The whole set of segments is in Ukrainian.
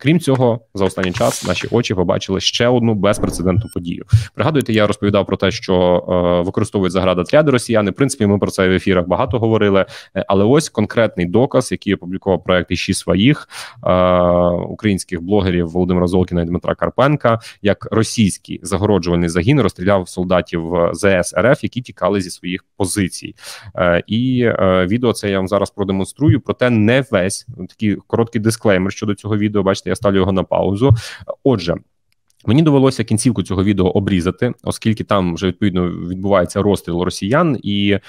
Крім цього, за останній час наші очі побачили ще одну безпрецедентну подію. Пригадуєте, я розповідав про те, що е, використовують заградотряди росіяни. В принципі, ми про це в ефірах багато говорили. Е, але ось конкретний доказ, який опублікував проект «Іщі своїх е, українських блогерів Володимира Золкіна і Дмитра Карпенка, як російський загороджувальний загін розстріляв солдатів ЗС РФ, які тікали зі своїх позицій. Е, і е, відео це я вам зараз продемонструю. Проте не весь такий короткий дисклеймер щодо цього відео. Бачите. Я ставлю його на паузу. Отже. Мені довелося кінцівку цього відео обрізати, оскільки там вже відповідно відбувається розстріл росіян, і е,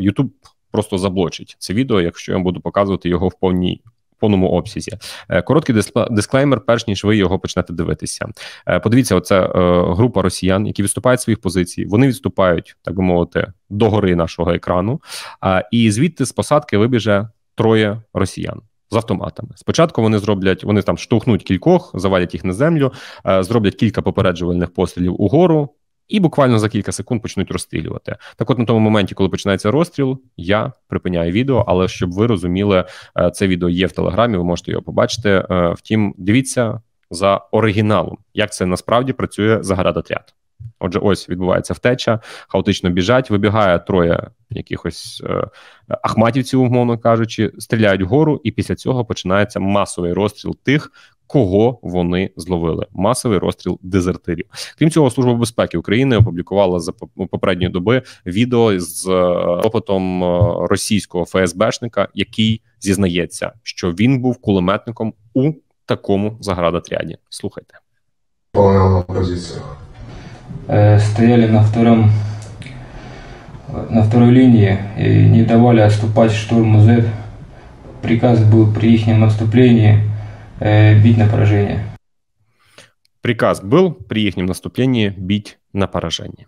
Ютуб е, просто заблочить це відео, якщо я буду показувати його в повній. Повному обсязі е, короткий дисклеймер, перш ніж ви його почнете дивитися. Е, подивіться, оце е, група росіян, які виступають з своїх позицій. Вони відступають, так би мовити, до гори нашого екрану, е, і звідти з посадки вибіже троє росіян з автоматами. Спочатку вони зроблять, вони там штовхнуть кількох, завалять їх на землю, е, зроблять кілька попереджувальних пострілів угору. І буквально за кілька секунд почнуть розстрілювати. Так, от на тому моменті, коли починається розстріл, я припиняю відео. Але щоб ви розуміли, е, це відео є в телеграмі. Ви можете його побачити. Е, втім, дивіться за оригіналом, як це насправді працює заградотряд. Отже, ось відбувається втеча, хаотично біжать, вибігає троє якихось е, ахматівців, умовно кажучи, стріляють вгору, і після цього починається масовий розстріл тих, кого вони зловили. Масовий розстріл дезертирів. Крім цього, служба безпеки України опублікувала за попередньої доби відео з е, опитом е, російського ФСБшника, який зізнається, що він був кулеметником у такому заградотряді. Слухайте, По позиціях. Е, стояли на втором на второй линии и не давали отступать штурму Z. Приказ был при их наступлении е, бить на поражение. Приказ был при їхнім наступленні біть на пораження.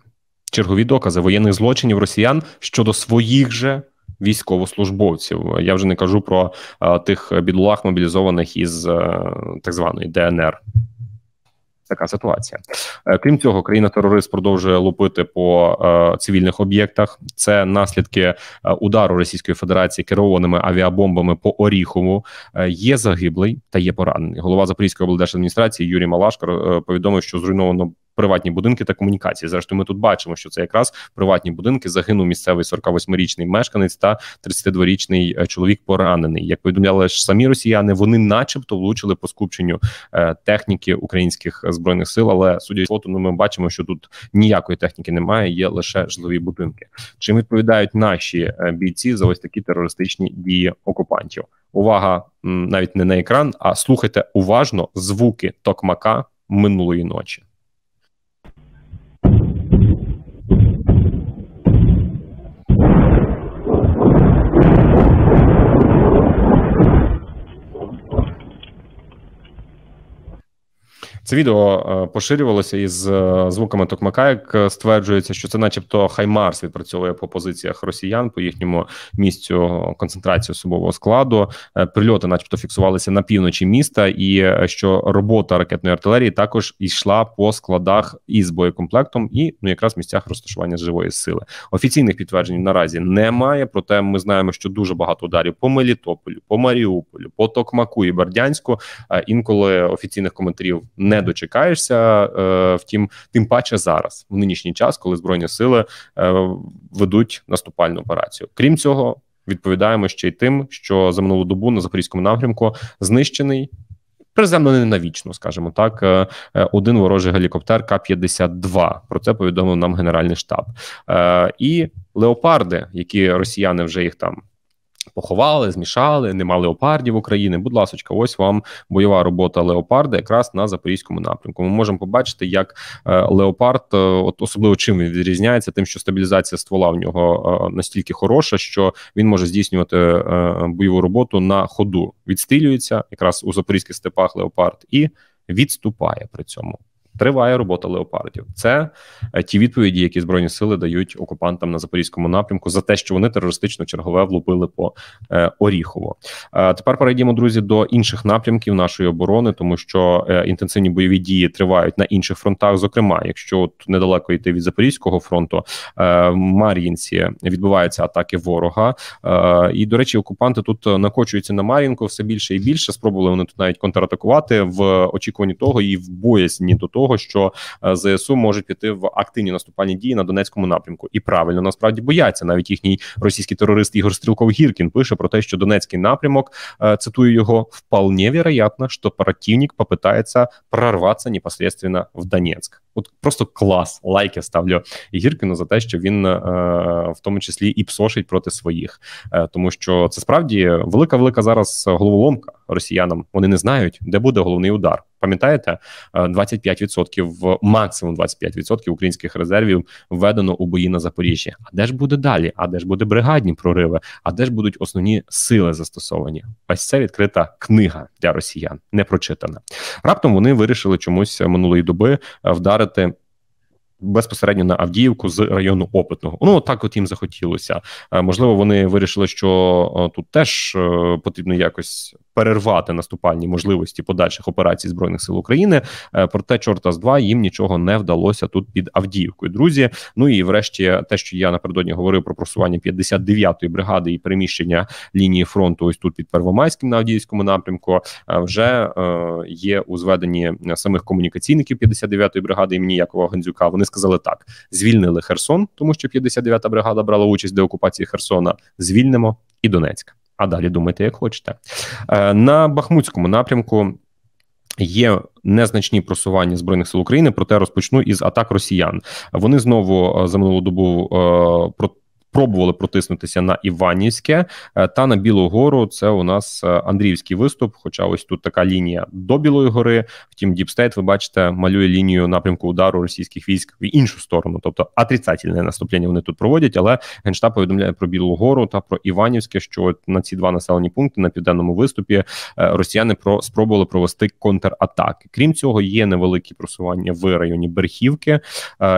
Чергові докази воєнних злочинів росіян щодо своїх же військовослужбовців. Я вже не кажу про а, е, тих бідулах мобілізованих із а, так званої ДНР така ситуація. Е, крім цього, країна терорист продовжує лупити по е, цивільних об'єктах. Це наслідки е, удару Російської Федерації керованими авіабомбами по Оріхову. Є загиблий та є поранений. Голова Запорізької облдержадміністрації Юрій Малашко повідомив, що зруйновано приватні будинки та комунікації. Зрештою, ми тут бачимо, що це якраз приватні будинки загинув місцевий 48-річний мешканець та 32-річний е, чоловік поранений. Як повідомляли ж самі росіяни, вони, начебто, влучили по скупченню е, техніки українських збройних сил. Але судячи фото, ну ми бачимо, що тут ніякої техніки немає, є лише житлові будинки. Чим відповідають наші е, бійці за ось такі терористичні дії окупантів? Увага навіть не на екран, а слухайте уважно звуки токмака минулої ночі. Це відео е, поширювалося із е, звуками Токмака, як е, стверджується, що це, начебто, Хаймарс відпрацьовує по позиціях росіян по їхньому місцю концентрації особового складу. Прильоти, начебто, фіксувалися на півночі міста, і що робота ракетної артилерії також йшла по складах із боєкомплектом і ну якраз місцях розташування живої сили. Офіційних підтверджень наразі немає. Проте ми знаємо, що дуже багато ударів по Мелітополю, по Маріуполю, по Токмаку і Бердянську. Інколи офіційних коментарів не не дочекаєшся. Е, втім, тим паче зараз, в нинішній час, коли збройні сили е, ведуть наступальну операцію. Крім цього, відповідаємо ще й тим, що за минулу добу на запорізькому напрямку знищений. приземно Приземлений навічно, скажімо так, е, один ворожий гелікоптер К-52. Про це повідомив нам Генеральний штаб. І леопарди, які росіяни вже їх там Поховали, змішали, нема леопардів України. Будь ласочка, ось вам бойова робота леопарда, якраз на запорізькому напрямку. Ми можемо побачити, як е, леопард, е, от особливо чим він відрізняється, тим, що стабілізація ствола в нього е, настільки хороша, що він може здійснювати бойову роботу на ходу. Відстрілюється якраз у запорізьких степах леопард і відступає при цьому. Триває робота леопардів. Це е, ті відповіді, які збройні сили дають окупантам на запорізькому напрямку за те, що вони терористично чергове влупили по е, Оріхово. Е, тепер перейдімо, друзі, до інших напрямків нашої оборони, тому що е, інтенсивні бойові дії тривають на інших фронтах. Зокрема, якщо от недалеко йти від Запорізького фронту, е, в Мар'їнці відбуваються атаки ворога. Е, і до речі, окупанти тут накочуються на Мар'їнку все більше і більше. Спробували вони тут навіть контратакувати в очікуванні того і в боязні до того того, що е, ЗСУ можуть піти в активні наступальні дії на Донецькому напрямку, і правильно насправді бояться. Навіть їхній російський терорист Ігор Стрілков Гіркін пише про те, що Донецький напрямок е, цитую його вполне вероятно, що противник попитається прорватися непосредственно в Донецьк. От просто клас, лайки ставлю Гіркіну за те, що він е, в тому числі і псошить проти своїх, е, тому що це справді велика велика зараз головоломка росіянам. Вони не знають, де буде головний удар. Пам'ятаєте, 25%, е, максимум 25% українських резервів введено у бої на Запоріжжі. А де ж буде далі? А де ж буде бригадні прориви? А де ж будуть основні сили застосовані? Ось це відкрита книга для росіян, не прочитана. Раптом вони вирішили чомусь минулої доби е, вдарити вдарити. Безпосередньо на Авдіївку з району опитного. Ну так от їм захотілося. Е, можливо, вони вирішили, що е, тут теж е, потрібно якось перервати наступальні можливості подальших операцій збройних сил України. Е, проте чорта з два їм нічого не вдалося тут під Авдіївкою. Друзі, ну і врешті, те, що я напередодні говорив про просування 59-ї бригади і переміщення лінії фронту, ось тут під Первомайським на Авдіївському напрямку, е, вже е, є у зведенні самих комунікаційників 59-ї бригади імені Якова Гандзюка. Вони сказали так: звільнили Херсон, тому що 59-та бригада брала участь в деокупації Херсона. Звільнимо і Донецька а далі думайте, як хочете. Е, на Бахмутському напрямку. Є незначні просування збройних сил України, проте розпочну із атак росіян. Вони знову е, за минулу добу е, про пробували протиснутися на Іванівське е, та на Білу гору. Це у нас е, Андріївський виступ. Хоча ось тут така лінія до Білої гори. Втім, Діпстейт, ви бачите, малює лінію напрямку удару російських військ в іншу сторону, тобто отрицательне наступлення вони тут проводять. Але генштаб повідомляє про Білу гору та про Іванівське, що на ці два населені пункти на південному виступі е, росіяни про спробували провести контратаки. Крім цього, є невеликі просування в районі Берхівки.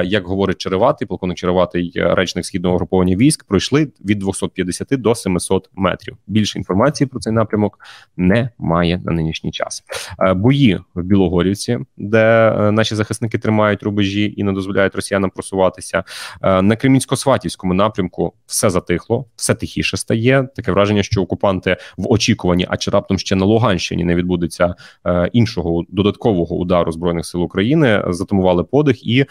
Як говорить Череватий, полковник Череватий, речник східного груповання військ пройшли від 250 до 700 метрів. Більше інформації про цей напрямок немає на нинішній час. Е, бої в Білогорівці, де е, наші захисники тримають рубежі і не дозволяють росіянам просуватися. Е, на Кремінсько-Сватівському напрямку все затихло, все тихіше стає. Таке враження, що окупанти в очікуванні, а чи раптом ще на Луганщині не відбудеться іншого додаткового удару збройних сил України. Затумували подих і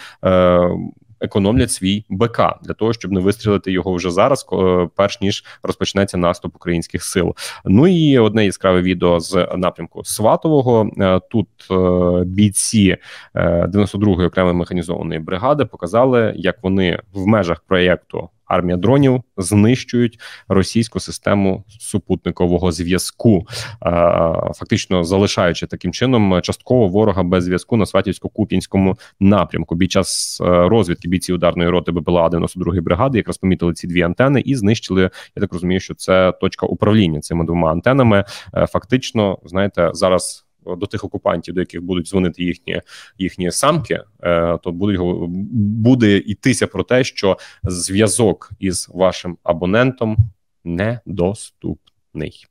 економлять свій БК для того, щоб не вистрілити його вже зараз, е, перш ніж розпочнеться наступ українських сил. Ну і одне яскраве відео з напрямку Сватового е, тут е, бійці 92-ї окремої механізованої бригади показали, як вони в межах проєкту армія дронів знищують російську систему супутникового зв'язку, е, фактично залишаючи таким чином частково ворога без зв'язку на Сватівсько-Куп'янському напрямку. Бій час е, розвідки бійці ударної роти БПЛА 92 бригади якраз помітили ці дві антени і знищили. Я так розумію, що це точка управління цими двома антенами. Е, фактично, знаєте, зараз до тих окупантів, до яких будуть дзвонити їхні їхні самки, е, то буде буде йтися про те, що зв'язок із вашим абонентом недоступний.